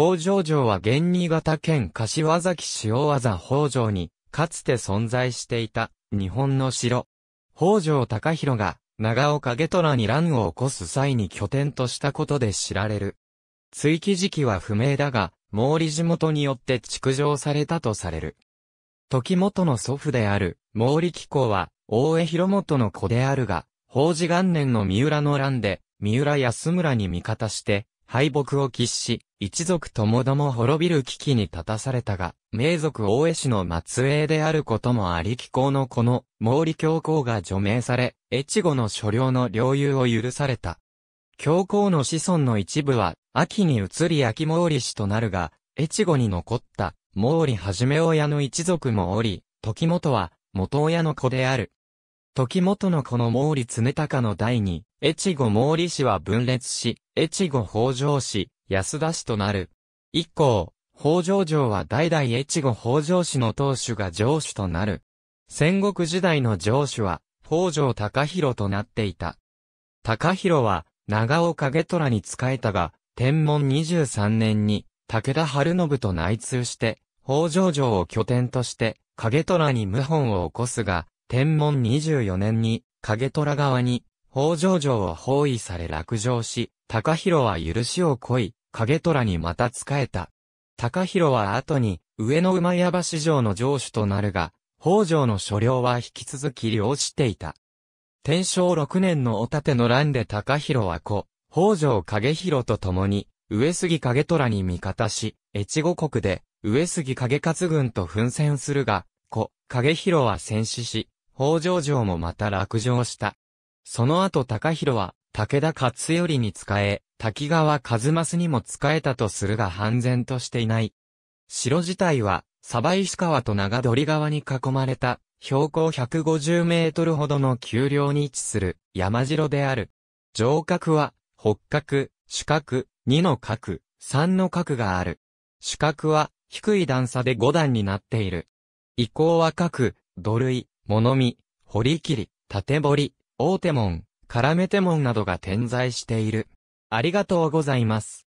北条城は現新潟県柏崎塩技北条に、かつて存在していた、日本の城。北条高弘が、長岡下虎に乱を起こす際に拠点としたことで知られる。追記時期は不明だが、毛利地元によって築城されたとされる。時元の祖父である、毛利紀行は、大江広元の子であるが、法治元年の三浦の乱で、三浦安村に味方して、敗北を喫し、一族ともども滅びる危機に立たされたが、名族大江氏の末裔であることもあり気候のこの毛利教皇が除名され、越後の所領の領有を許された。教皇の子孫の一部は、秋に移り秋毛利氏となるが、越後に残った毛利はじめ親の一族もおり、時元は元親の子である。時元の子の毛利常隆の第二越後毛利氏は分裂し、越後北条氏、安田氏となる。以降、北条城は代々越後北条氏の当主が城主となる。戦国時代の城主は、北条高弘となっていた。高弘は、長尾景虎に仕えたが、天文23年に、武田春信と内通して、北条城を拠点として、影虎に謀反を起こすが、天文24年に、影虎側に、北条城は包囲され落城し、高広は許しを乞い、影虎にまた仕えた。高広は後に、上野馬屋橋城の城主となるが、北条の所領は引き続き領していた。天正6年のお盾ての乱で高広は子、北条影広と共に、上杉影虎に味方し、越後国で、上杉影勝軍と奮戦するが、子、影広は戦死し、北条城もまた落城した。その後高弘は、武田勝頼に仕え、滝川一益にも仕えたとするが半然としていない。城自体は、鯖石川と長鳥川に囲まれた、標高150メートルほどの丘陵に位置する山城である。城郭は、北角、主角、二の角、三の角がある。主角は、低い段差で五段になっている。以降は各、土塁、物見、堀切り、縦堀、大手門、絡めて門などが点在している。ありがとうございます。